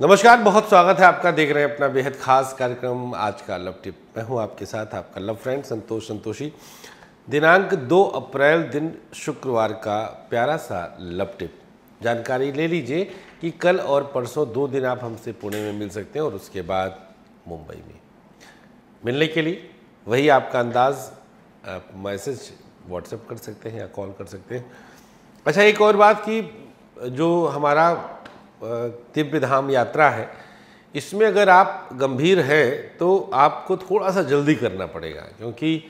नमस्कार बहुत स्वागत है आपका देख रहे हैं अपना बेहद खास कार्यक्रम आज का लव टिप मैं हूं आपके साथ आपका लव फ्रेंड संतोष संतोषी दिनांक 2 अप्रैल दिन शुक्रवार का प्यारा सा लव टिप जानकारी ले लीजिए कि कल और परसों दो दिन आप हमसे पुणे में मिल सकते हैं और उसके बाद मुंबई में मिलने के लिए वही आपका अंदाज आप मैसेज व्हाट्सएप कर सकते हैं या कॉल कर सकते हैं अच्छा एक और बात कि जो हमारा दिव्य धाम यात्रा है इसमें अगर आप गंभीर हैं तो आपको थोड़ा सा जल्दी करना पड़ेगा क्योंकि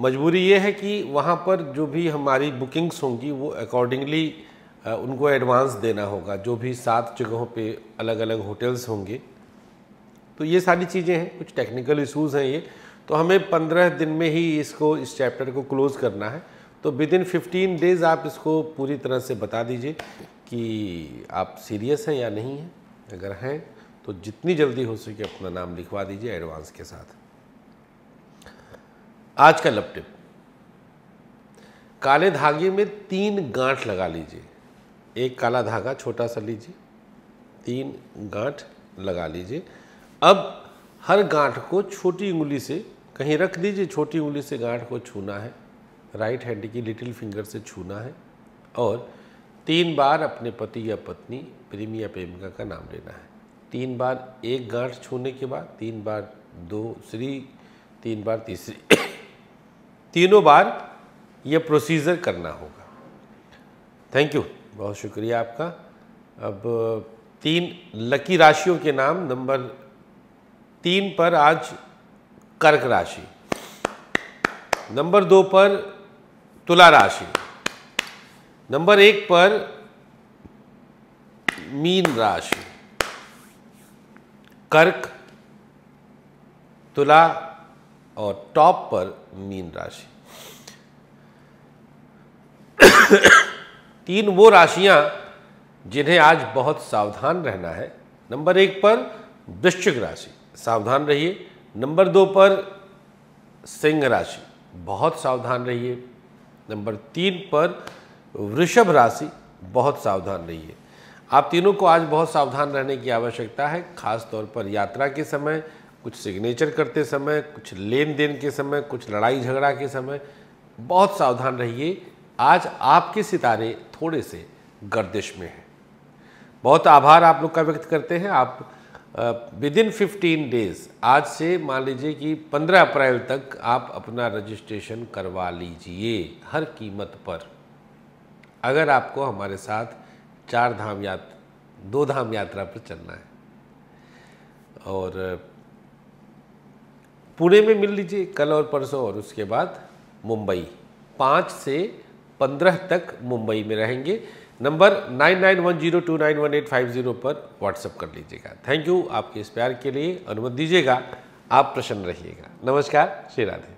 मजबूरी ये है कि वहाँ पर जो भी हमारी बुकिंग्स होंगी वो अकॉर्डिंगली उनको एडवांस देना होगा जो भी सात जगहों पे अलग अलग होटल्स होंगे तो ये सारी चीज़ें हैं कुछ टेक्निकल इशूज़ हैं ये तो हमें पंद्रह दिन में ही इसको इस चैप्टर को क्लोज़ करना है तो विद इन फिफ्टीन डेज़ आप इसको पूरी तरह से बता दीजिए कि आप सीरियस हैं या नहीं हैं अगर हैं तो जितनी जल्दी हो सके अपना नाम लिखवा दीजिए एडवांस के साथ आज का लपटिप काले धागे में तीन गांठ लगा लीजिए एक काला धागा छोटा सा लीजिए तीन गांठ लगा लीजिए अब हर गांठ को छोटी उंगली से कहीं रख दीजिए छोटी उंगली से गांठ को छूना है राइट हैंड की लिटिल फिंगर से छूना है और तीन बार अपने पति या पत्नी प्रेमी या प्रेमिका का नाम लेना है तीन बार एक गांठ छूने के बाद तीन बार दूसरी तीन बार तीसरी तीनों बार यह प्रोसीजर करना होगा थैंक यू बहुत शुक्रिया आपका अब तीन लकी राशियों के नाम नंबर तीन पर आज कर्क राशि नंबर दो पर तुला राशि नंबर एक पर मीन राशि कर्क तुला और टॉप पर मीन राशि तीन वो राशियां जिन्हें आज बहुत सावधान रहना है नंबर एक पर वृश्चिक राशि सावधान रहिए नंबर दो पर सिंह राशि बहुत सावधान रहिए नंबर तीन पर वृषभ राशि बहुत सावधान रहिए आप तीनों को आज बहुत सावधान रहने की आवश्यकता है खास तौर पर यात्रा के समय कुछ सिग्नेचर करते समय कुछ लेन देन के समय कुछ लड़ाई झगड़ा के समय बहुत सावधान रहिए आज आपके सितारे थोड़े से गर्दिश में हैं बहुत आभार आप लोग का व्यक्त करते हैं आप विद इन फिफ्टीन डेज आज से मान लीजिए कि पंद्रह अप्रैल तक आप अपना रजिस्ट्रेशन करवा लीजिए हर कीमत पर अगर आपको हमारे साथ चार धाम यात्रा दो धाम यात्रा पर चलना है और पुणे में मिल लीजिए कल और परसों और उसके बाद मुंबई पाँच से पंद्रह तक मुंबई में रहेंगे number nine nine one zero two nine one eight five zero पर व्हाट्सअप कर लीजिएगा थैंक यू आपके इस प्यार के लिए अनुमति दीजिएगा आप प्रसन्न रहिएगा नमस्कार श्री राधे